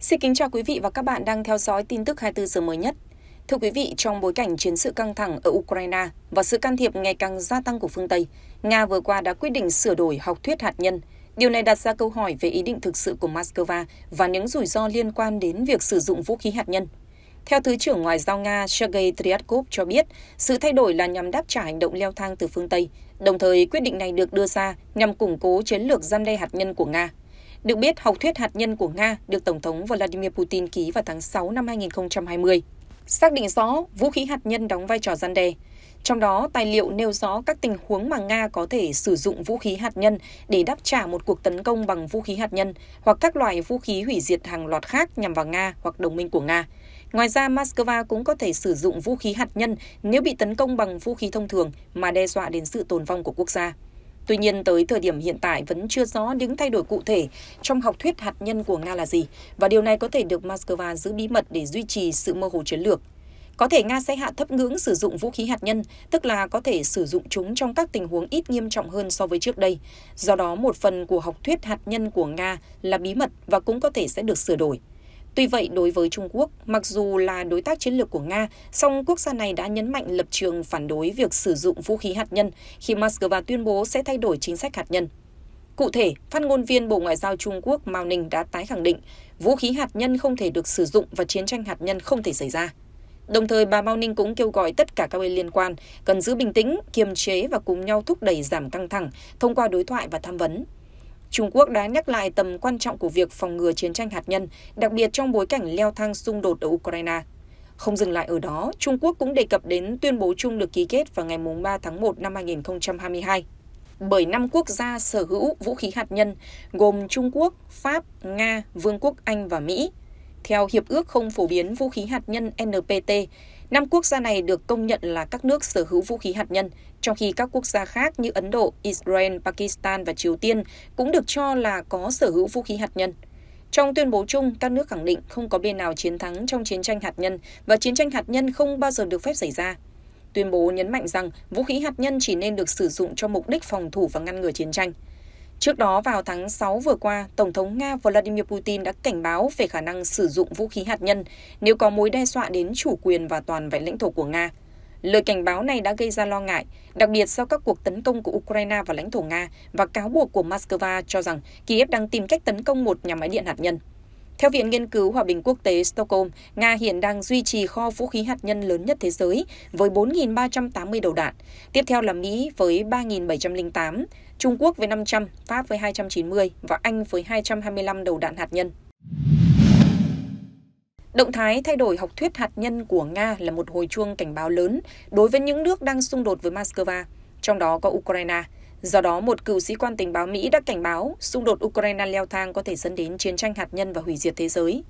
Xin kính chào quý vị và các bạn đang theo dõi tin tức 24 giờ mới nhất. Thưa quý vị, trong bối cảnh chiến sự căng thẳng ở Ukraine và sự can thiệp ngày càng gia tăng của phương Tây, Nga vừa qua đã quyết định sửa đổi học thuyết hạt nhân. Điều này đặt ra câu hỏi về ý định thực sự của Moscow và những rủi ro liên quan đến việc sử dụng vũ khí hạt nhân. Theo Thứ trưởng Ngoại giao Nga Sergei Triatkov cho biết, sự thay đổi là nhằm đáp trả hành động leo thang từ phương Tây, đồng thời quyết định này được đưa ra nhằm củng cố chiến lược gian đe hạt nhân của Nga. Được biết, học thuyết hạt nhân của Nga được Tổng thống Vladimir Putin ký vào tháng 6 năm 2020, xác định rõ vũ khí hạt nhân đóng vai trò gian đe. Trong đó, tài liệu nêu rõ các tình huống mà Nga có thể sử dụng vũ khí hạt nhân để đáp trả một cuộc tấn công bằng vũ khí hạt nhân hoặc các loại vũ khí hủy diệt hàng loạt khác nhằm vào Nga hoặc đồng minh của Nga. Ngoài ra, Moscow cũng có thể sử dụng vũ khí hạt nhân nếu bị tấn công bằng vũ khí thông thường mà đe dọa đến sự tồn vong của quốc gia. Tuy nhiên, tới thời điểm hiện tại vẫn chưa rõ những thay đổi cụ thể trong học thuyết hạt nhân của Nga là gì, và điều này có thể được Moscow giữ bí mật để duy trì sự mơ hồ chiến lược. Có thể Nga sẽ hạ thấp ngưỡng sử dụng vũ khí hạt nhân, tức là có thể sử dụng chúng trong các tình huống ít nghiêm trọng hơn so với trước đây. Do đó, một phần của học thuyết hạt nhân của Nga là bí mật và cũng có thể sẽ được sửa đổi. Tuy vậy, đối với Trung Quốc, mặc dù là đối tác chiến lược của Nga, song quốc gia này đã nhấn mạnh lập trường phản đối việc sử dụng vũ khí hạt nhân khi Moscow tuyên bố sẽ thay đổi chính sách hạt nhân. Cụ thể, phát ngôn viên Bộ Ngoại giao Trung Quốc Mao Ninh đã tái khẳng định vũ khí hạt nhân không thể được sử dụng và chiến tranh hạt nhân không thể xảy ra. Đồng thời, bà Mao Ninh cũng kêu gọi tất cả các bên liên quan cần giữ bình tĩnh, kiềm chế và cùng nhau thúc đẩy giảm căng thẳng thông qua đối thoại và tham vấn, Trung Quốc đã nhắc lại tầm quan trọng của việc phòng ngừa chiến tranh hạt nhân, đặc biệt trong bối cảnh leo thang xung đột ở Ukraine. Không dừng lại ở đó, Trung Quốc cũng đề cập đến tuyên bố chung được ký kết vào ngày 3 tháng 1 năm 2022 bởi năm quốc gia sở hữu vũ khí hạt nhân gồm Trung Quốc, Pháp, Nga, Vương quốc Anh và Mỹ theo Hiệp ước không phổ biến vũ khí hạt nhân NPT, năm quốc gia này được công nhận là các nước sở hữu vũ khí hạt nhân, trong khi các quốc gia khác như Ấn Độ, Israel, Pakistan và Triều Tiên cũng được cho là có sở hữu vũ khí hạt nhân. Trong tuyên bố chung, các nước khẳng định không có bên nào chiến thắng trong chiến tranh hạt nhân và chiến tranh hạt nhân không bao giờ được phép xảy ra. Tuyên bố nhấn mạnh rằng vũ khí hạt nhân chỉ nên được sử dụng cho mục đích phòng thủ và ngăn ngừa chiến tranh. Trước đó vào tháng 6 vừa qua, Tổng thống Nga Vladimir Putin đã cảnh báo về khả năng sử dụng vũ khí hạt nhân nếu có mối đe dọa đến chủ quyền và toàn vẹn lãnh thổ của Nga. Lời cảnh báo này đã gây ra lo ngại, đặc biệt sau các cuộc tấn công của Ukraine vào lãnh thổ Nga và cáo buộc của Moscow cho rằng Kiev đang tìm cách tấn công một nhà máy điện hạt nhân. Theo Viện Nghiên cứu Hòa bình Quốc tế Stockholm, Nga hiện đang duy trì kho vũ khí hạt nhân lớn nhất thế giới với 4.380 đầu đạn, tiếp theo là Mỹ với 3.708, Trung Quốc với 500, Pháp với 290 và Anh với 225 đầu đạn hạt nhân. Động thái thay đổi học thuyết hạt nhân của Nga là một hồi chuông cảnh báo lớn đối với những nước đang xung đột với Moscow, trong đó có Ukraine – do đó một cựu sĩ quan tình báo mỹ đã cảnh báo xung đột ukraine leo thang có thể dẫn đến chiến tranh hạt nhân và hủy diệt thế giới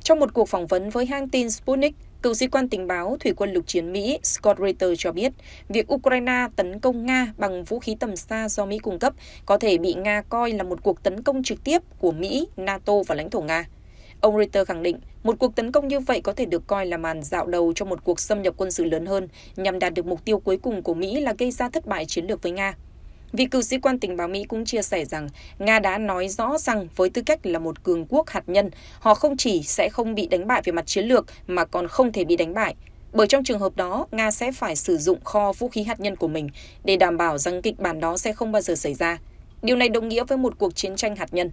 trong một cuộc phỏng vấn với hãng tin sputnik cựu sĩ quan tình báo thủy quân lục chiến mỹ scott reiter cho biết việc ukraine tấn công nga bằng vũ khí tầm xa do mỹ cung cấp có thể bị nga coi là một cuộc tấn công trực tiếp của mỹ nato và lãnh thổ nga Ông Reuters khẳng định, một cuộc tấn công như vậy có thể được coi là màn dạo đầu cho một cuộc xâm nhập quân sự lớn hơn nhằm đạt được mục tiêu cuối cùng của Mỹ là gây ra thất bại chiến lược với Nga. Vị cựu sĩ quan tình báo Mỹ cũng chia sẻ rằng Nga đã nói rõ rằng với tư cách là một cường quốc hạt nhân, họ không chỉ sẽ không bị đánh bại về mặt chiến lược mà còn không thể bị đánh bại. Bởi trong trường hợp đó, Nga sẽ phải sử dụng kho vũ khí hạt nhân của mình để đảm bảo rằng kịch bản đó sẽ không bao giờ xảy ra. Điều này đồng nghĩa với một cuộc chiến tranh hạt nhân.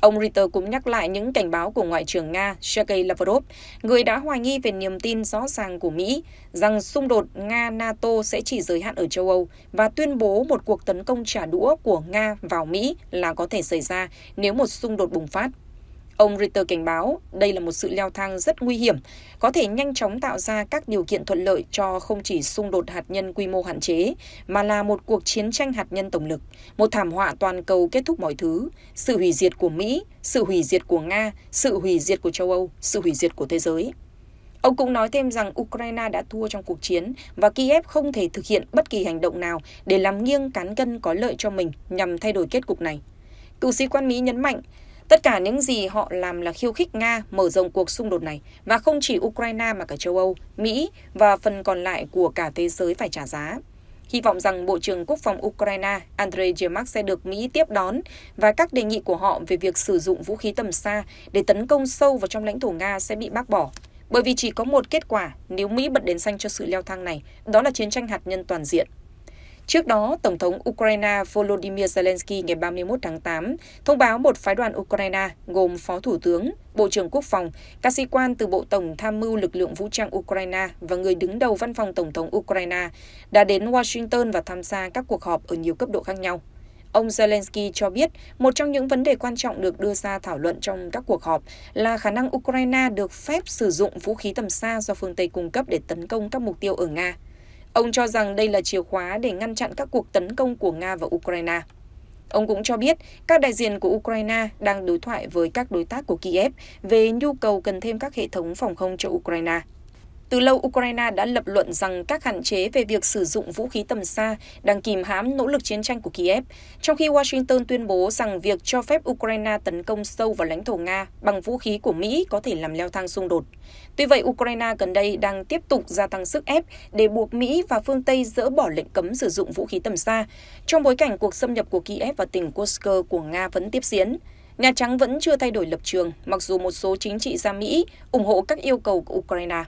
Ông Reuters cũng nhắc lại những cảnh báo của Ngoại trưởng Nga Sergei Lavrov, người đã hoài nghi về niềm tin rõ ràng của Mỹ rằng xung đột Nga-NATO sẽ chỉ giới hạn ở châu Âu và tuyên bố một cuộc tấn công trả đũa của Nga vào Mỹ là có thể xảy ra nếu một xung đột bùng phát. Ông Ritter cảnh báo đây là một sự leo thang rất nguy hiểm, có thể nhanh chóng tạo ra các điều kiện thuận lợi cho không chỉ xung đột hạt nhân quy mô hạn chế, mà là một cuộc chiến tranh hạt nhân tổng lực, một thảm họa toàn cầu kết thúc mọi thứ, sự hủy diệt của Mỹ, sự hủy diệt của Nga, sự hủy diệt của châu Âu, sự hủy diệt của thế giới. Ông cũng nói thêm rằng Ukraine đã thua trong cuộc chiến và Kiev không thể thực hiện bất kỳ hành động nào để làm nghiêng cán cân có lợi cho mình nhằm thay đổi kết cục này. Cựu sĩ quan Mỹ nhấn mạnh, Tất cả những gì họ làm là khiêu khích Nga mở rộng cuộc xung đột này và không chỉ Ukraine mà cả châu Âu, Mỹ và phần còn lại của cả thế giới phải trả giá. Hy vọng rằng Bộ trưởng Quốc phòng Ukraine Andrei Yermak sẽ được Mỹ tiếp đón và các đề nghị của họ về việc sử dụng vũ khí tầm xa để tấn công sâu vào trong lãnh thổ Nga sẽ bị bác bỏ. Bởi vì chỉ có một kết quả nếu Mỹ bật đến xanh cho sự leo thang này, đó là chiến tranh hạt nhân toàn diện. Trước đó, Tổng thống Ukraine Volodymyr Zelensky ngày 31 tháng 8 thông báo một phái đoàn Ukraine gồm Phó Thủ tướng, Bộ trưởng Quốc phòng, các sĩ quan từ Bộ Tổng Tham mưu Lực lượng Vũ trang Ukraine và người đứng đầu Văn phòng Tổng thống Ukraine đã đến Washington và tham gia các cuộc họp ở nhiều cấp độ khác nhau. Ông Zelensky cho biết một trong những vấn đề quan trọng được đưa ra thảo luận trong các cuộc họp là khả năng Ukraine được phép sử dụng vũ khí tầm xa do phương Tây cung cấp để tấn công các mục tiêu ở Nga. Ông cho rằng đây là chìa khóa để ngăn chặn các cuộc tấn công của Nga và Ukraine. Ông cũng cho biết các đại diện của Ukraine đang đối thoại với các đối tác của Kiev về nhu cầu cần thêm các hệ thống phòng không cho Ukraine. Từ lâu, Ukraine đã lập luận rằng các hạn chế về việc sử dụng vũ khí tầm xa đang kìm hãm nỗ lực chiến tranh của Kiev, trong khi Washington tuyên bố rằng việc cho phép Ukraine tấn công sâu vào lãnh thổ Nga bằng vũ khí của Mỹ có thể làm leo thang xung đột. Tuy vậy, Ukraine gần đây đang tiếp tục gia tăng sức ép để buộc Mỹ và phương Tây dỡ bỏ lệnh cấm sử dụng vũ khí tầm xa, trong bối cảnh cuộc xâm nhập của Kiev vào tỉnh Kursk của Nga vẫn tiếp diễn. Nhà Trắng vẫn chưa thay đổi lập trường, mặc dù một số chính trị gia Mỹ ủng hộ các yêu cầu của Ukraine.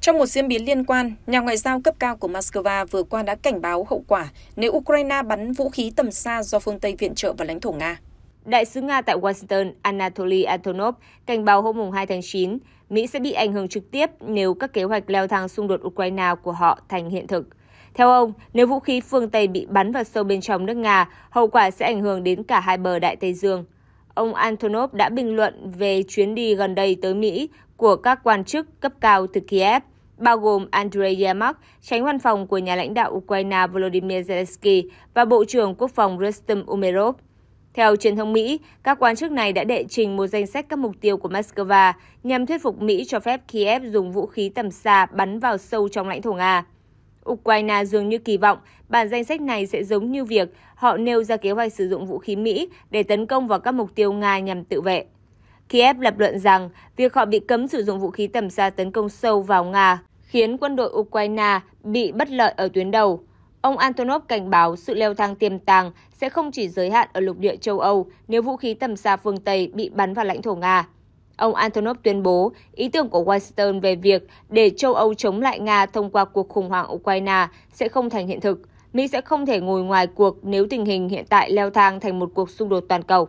Trong một diễn biến liên quan, nhà ngoại giao cấp cao của Moscow vừa qua đã cảnh báo hậu quả nếu Ukraine bắn vũ khí tầm xa do phương Tây viện trợ vào lãnh thổ Nga. Đại sứ Nga tại Washington Anatoly Antonov cảnh báo hôm 2 tháng 9, Mỹ sẽ bị ảnh hưởng trực tiếp nếu các kế hoạch leo thang xung đột Ukraine của họ thành hiện thực. Theo ông, nếu vũ khí phương Tây bị bắn vào sâu bên trong nước Nga, hậu quả sẽ ảnh hưởng đến cả hai bờ Đại Tây Dương. Ông Antonov đã bình luận về chuyến đi gần đây tới Mỹ của các quan chức cấp cao từ Kiev, bao gồm Andrei Yermak, tránh văn phòng của nhà lãnh đạo Ukraine Volodymyr Zelensky và Bộ trưởng Quốc phòng Rustem Umerov. Theo truyền thông Mỹ, các quan chức này đã đệ trình một danh sách các mục tiêu của Moscow nhằm thuyết phục Mỹ cho phép Kiev dùng vũ khí tầm xa bắn vào sâu trong lãnh thổ Nga. Ukraine dường như kỳ vọng bản danh sách này sẽ giống như việc họ nêu ra kế hoạch sử dụng vũ khí Mỹ để tấn công vào các mục tiêu Nga nhằm tự vệ. Kiev lập luận rằng việc họ bị cấm sử dụng vũ khí tầm xa tấn công sâu vào Nga khiến quân đội Ukraine bị bất lợi ở tuyến đầu. Ông Antonov cảnh báo sự leo thang tiềm tàng sẽ không chỉ giới hạn ở lục địa châu Âu nếu vũ khí tầm xa phương Tây bị bắn vào lãnh thổ Nga. Ông Antonov tuyên bố ý tưởng của Washington về việc để châu Âu chống lại Nga thông qua cuộc khủng hoảng Ukraine sẽ không thành hiện thực. Mỹ sẽ không thể ngồi ngoài cuộc nếu tình hình hiện tại leo thang thành một cuộc xung đột toàn cầu.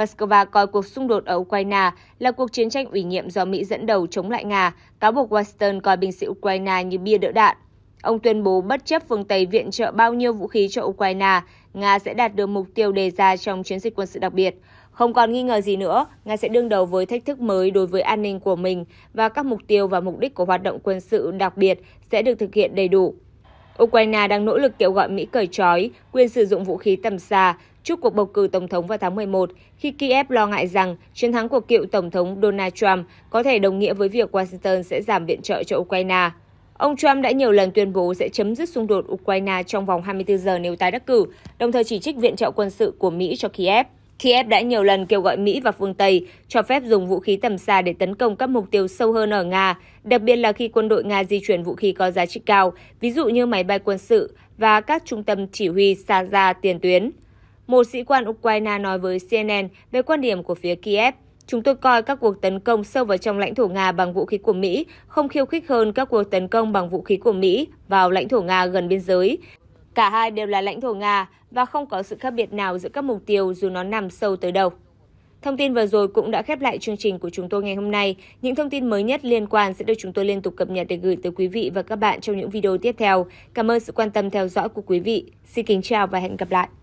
Moscow coi cuộc xung đột ở Ukraine là cuộc chiến tranh ủy nhiệm do Mỹ dẫn đầu chống lại Nga, cáo buộc Washington coi binh sĩ Ukraine như bia đỡ đạn. Ông tuyên bố bất chấp phương Tây viện trợ bao nhiêu vũ khí cho Ukraine, Nga sẽ đạt được mục tiêu đề ra trong chiến dịch quân sự đặc biệt. Không còn nghi ngờ gì nữa, Nga sẽ đương đầu với thách thức mới đối với an ninh của mình và các mục tiêu và mục đích của hoạt động quân sự đặc biệt sẽ được thực hiện đầy đủ. Ukraine đang nỗ lực kêu gọi Mỹ cởi trói quyền sử dụng vũ khí tầm xa, trước cuộc bầu cử tổng thống vào tháng 11 khi Kiev lo ngại rằng chiến thắng của cựu tổng thống Donald Trump có thể đồng nghĩa với việc Washington sẽ giảm viện trợ cho Ukraine. Ông Trump đã nhiều lần tuyên bố sẽ chấm dứt xung đột Ukraine trong vòng 24 giờ nếu tái đắc cử, đồng thời chỉ trích viện trợ quân sự của Mỹ cho Kiev. Kiev đã nhiều lần kêu gọi Mỹ và phương Tây cho phép dùng vũ khí tầm xa để tấn công các mục tiêu sâu hơn ở Nga, đặc biệt là khi quân đội Nga di chuyển vũ khí có giá trị cao, ví dụ như máy bay quân sự và các trung tâm chỉ huy xa ra tiền tuyến. Một sĩ quan Ukraine nói với CNN về quan điểm của phía Kiev. Chúng tôi coi các cuộc tấn công sâu vào trong lãnh thổ Nga bằng vũ khí của Mỹ không khiêu khích hơn các cuộc tấn công bằng vũ khí của Mỹ vào lãnh thổ Nga gần biên giới. Cả hai đều là lãnh thổ Nga và không có sự khác biệt nào giữa các mục tiêu dù nó nằm sâu tới đâu. Thông tin vừa rồi cũng đã khép lại chương trình của chúng tôi ngày hôm nay. Những thông tin mới nhất liên quan sẽ được chúng tôi liên tục cập nhật để gửi tới quý vị và các bạn trong những video tiếp theo. Cảm ơn sự quan tâm theo dõi của quý vị. Xin kính chào và hẹn gặp lại.